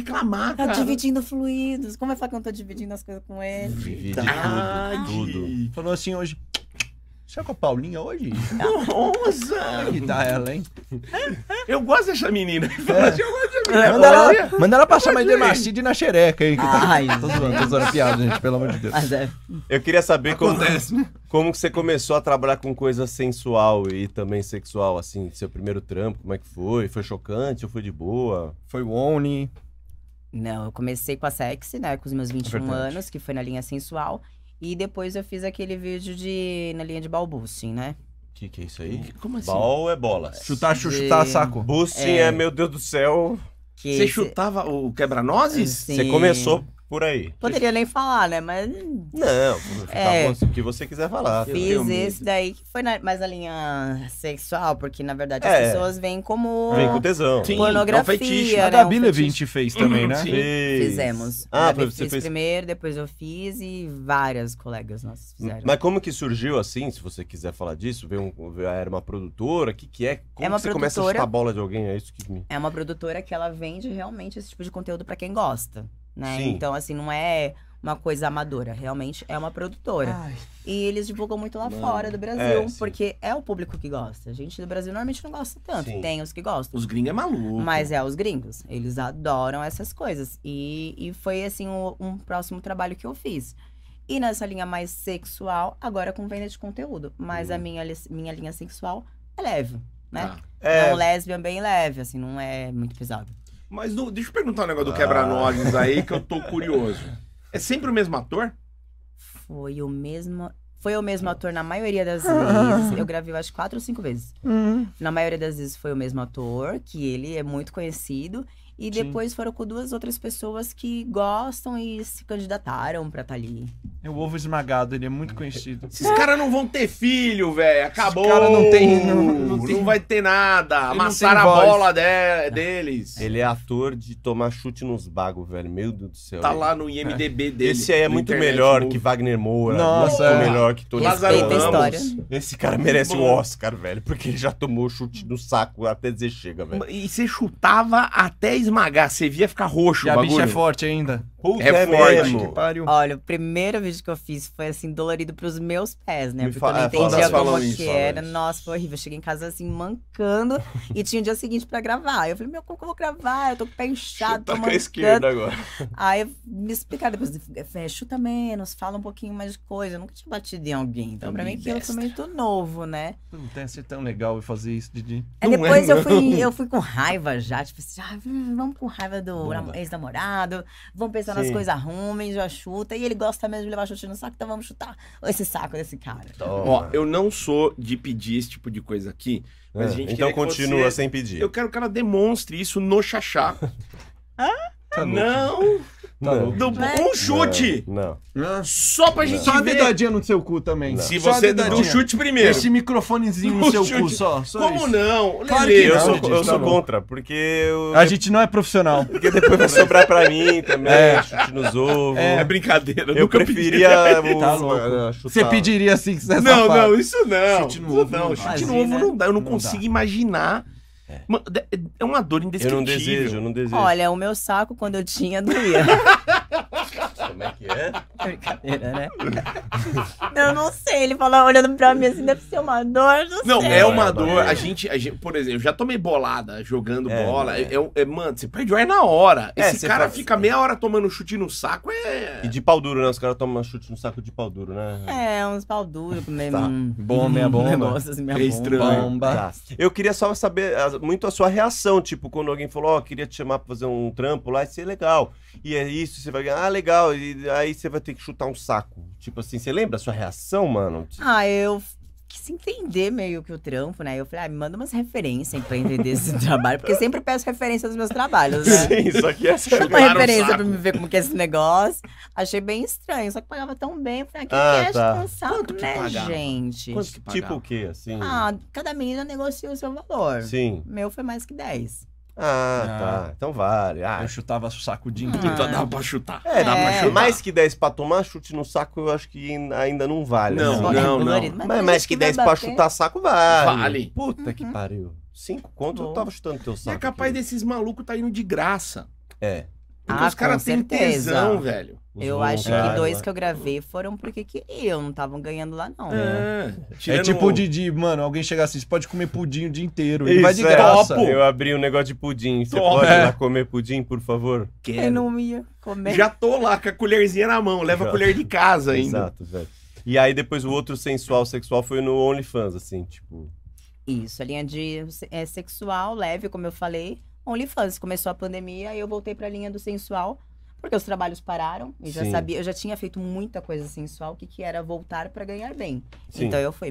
reclamar, tá cara. Tá dividindo fluidos. Como é falar que eu não tô dividindo as coisas com ele? Ah, tudo, tudo. Falou assim hoje. Será com é a Paulinha hoje? Nossa! que dá ela, hein? Eu gosto dessa menina. É. Assim, eu gosto dessa menina. Manda, ela, ela passar mais demacide na xereca aí. Que tá- Ai, tá... Tô zoando, tô zoando piada, gente, pelo amor de Deus. É. Eu queria saber Acontece. como, como você começou a trabalhar com coisa sensual e também sexual, assim, seu primeiro trampo, como é que foi? Foi chocante ou foi de boa? Foi o Only. Não, eu comecei com a sexy, né? Com os meus 21 Verdade. anos, que foi na linha sensual. E depois eu fiz aquele vídeo de na linha de balboosting, né? O que, que é isso aí? como assim? Ball é bola. Chutar, chutar saco. Boosting é... é, meu Deus do céu. Que Você chutava o quebra-nozes? Você começou por aí. Poderia nem falar, né? Mas. Não, fica é, o que você quiser falar. Fiz esse daí que foi na, mais a linha sexual, porque na verdade é. as pessoas vêm como. Vem com tesão. Sim, pornografia. É um fetiche. Né? A Gabi um fez também, né? Uhum, sim. Fizemos. Ah, Gabi você fez primeiro, depois eu fiz e várias colegas nossas fizeram. Mas como que surgiu assim, se você quiser falar disso? Veio um, ah, era uma produtora? O que, que é? Como é uma você começa a chutar a bola de alguém? É isso que É uma produtora que ela vende realmente esse tipo de conteúdo para quem gosta né? Sim. Então, assim, não é uma coisa amadora, realmente é uma produtora. Ai. E eles divulgam muito lá Mano. fora do Brasil, é, porque é o público que gosta. A gente do Brasil normalmente não gosta tanto, sim. tem os que gostam. Os gringos é maluco. Mas é, os gringos, eles adoram essas coisas. E, e foi, assim, um, um próximo trabalho que eu fiz. E nessa linha mais sexual, agora com venda de conteúdo. Mas hum. a minha, minha linha sexual é leve, né? Ah. É um lésbio bem leve, assim, não é muito pesado. Mas deixa eu perguntar um negócio do ah. quebra-nozes aí que eu tô curioso. É sempre o mesmo ator? Foi o mesmo. Foi o mesmo ator na maioria das ah. vezes. Eu gravei acho quatro ou cinco vezes. Uhum. Na maioria das vezes foi o mesmo ator, que ele é muito conhecido. E depois foram com duas outras pessoas que gostam e se candidataram pra estar tá ali. É o ovo esmagado, ele é muito conhecido. Esses caras não vão ter filho, velho. Acabou. Os caras não tem não, não tem. não vai ter nada. Ele Amassaram a voz. bola de, deles. Ele é ator de tomar chute nos bagos, velho. Meu Deus do céu. Tá ele. lá no IMDB é. dele. Esse aí é muito melhor que Wagner Moura. Nossa, é. muito melhor que Tony Lázaro Ramos. História. Esse cara merece o um Oscar, velho. Porque ele já tomou chute no saco até dizer chega, velho. E você chutava até esmagar, você via ficar roxo. E a bicha é forte ainda. Puta, é, forte. É pariu. Olha, o primeiro vídeo que eu fiz foi assim, dolorido pros meus pés, né? Me Porque eu não a como isso, que era. Nossa, foi horrível. Eu cheguei em casa assim, mancando. e tinha o dia seguinte pra gravar. Eu falei, meu, como eu vou gravar? Eu tô com o pé inchado, chuta tá tô mancando. esquerda agora. Aí me explicaram depois, chuta menos, fala um pouquinho mais de coisa. Eu nunca tinha batido em alguém. Então, pra mim, aquilo foi é muito é novo, né? Não deve ser tão legal fazer isso, Didi. É, depois é, eu, fui, eu fui com raiva já. Tipo assim, ah, vamos com raiva do ex-namorado. Vamos pensar as coisas arrumem, já chuta. E ele gosta mesmo de levar chute no saco, então vamos chutar esse saco desse cara. Toma. Ó, eu não sou de pedir esse tipo de coisa aqui, mas é, a gente Então continua você... sem pedir. Eu quero que ela demonstre isso no xaxá. Hã? Tá não! Tá não. um chute! Não. não. Só pra gente só ver. Só a dedadinha no seu cu também. Se você der um chute primeiro. Esse microfonezinho no, no seu chute. cu só. só Como isso. não? Claro que eu, sou, eu tá sou contra, porque. Eu... A gente não é profissional. Porque depois vai sobrar pra mim também. É. Chute nos ovos. É, é brincadeira. Eu, eu preferia. Tá, tá louco. Você pediria assim que você Não, não, isso não. Chute no ovo. Não, chute no ovo não dá. Eu não né? consigo imaginar é. é uma dor indescritível. Eu não desejo, eu não desejo. Olha, o meu saco, quando eu tinha, doía. Como é que é? Brincadeira, né? Eu não sei, ele fala olhando pra mim assim, deve ser uma dor, não, não sei. é uma é, dor. A é. gente, a gente, por exemplo, já tomei bolada jogando é, bola. É. É, é, mano, você perde o ar na hora. É, Esse cara faz, fica meia hora tomando chute no saco, é... E de pau duro, né? Os caras tomam chute no saco de pau duro, né? É, uns pau duro. Mesmo... Tá. Bom, minha bomba. meia assim, minha bomba. bomba. Tá. Eu queria só saber muito a sua reação, tipo, quando alguém falou, ó, oh, queria te chamar pra fazer um trampo lá, isso é legal. E é isso, você vai ganhar, ah, legal. E e aí você vai ter que chutar um saco. Tipo assim, você lembra a sua reação, mano? Ah, eu quis entender meio que o trampo, né? Eu falei, ah, me manda umas referências pra entender esse trabalho, porque sempre peço referência dos meus trabalhos, né? Sim, só que essa é uma referência pra me ver como que é esse negócio. Achei bem estranho, só que pagava tão bem. Eu falei, ah, ah tá. que ah, é tá. responsável, Quanto né, pagava? gente? Quanto que tipo o quê, assim? Ah, cada menina negocia o seu valor. Sim. O meu foi mais que 10. Ah, ah, tá. Então vale. Ah. Eu chutava saco o ah. inteiro. Então dá pra chutar. É, dá pra é. chutar. Mais que 10 pra tomar, chute no saco, eu acho que ainda não vale. Não, assim. não, não. Mas, mais que, 10 pra chutar saco, vale. Vale. Puta uhum. que pariu. Cinco conto, eu tava chutando teu saco. E é capaz aqui. desses malucos tá indo de graça. É. Porque ah, os caras têm tesão, velho. Os eu acho cara, que dois que eu gravei foram porque que eu não tava ganhando lá, não. Né? É, é tipo o Didi, mano, alguém chegar assim, você pode comer pudim o dia inteiro. Ele Isso, vai de é. graça. Eu abri um negócio de pudim. Você pode ir é. lá comer pudim, por favor? Quero. Eu não ia comer. Já tô lá com a colherzinha na mão, leva Já. a colher de casa ainda. Exato, velho. E aí depois o outro sensual sexual foi no OnlyFans, assim, tipo. Isso, a linha de é, sexual, leve, como eu falei. OnlyFans. Começou a pandemia e eu voltei para a linha do sensual, porque os trabalhos pararam e já sabia, eu já tinha feito muita coisa sensual, o que, que era voltar para ganhar bem. Sim. Então eu fui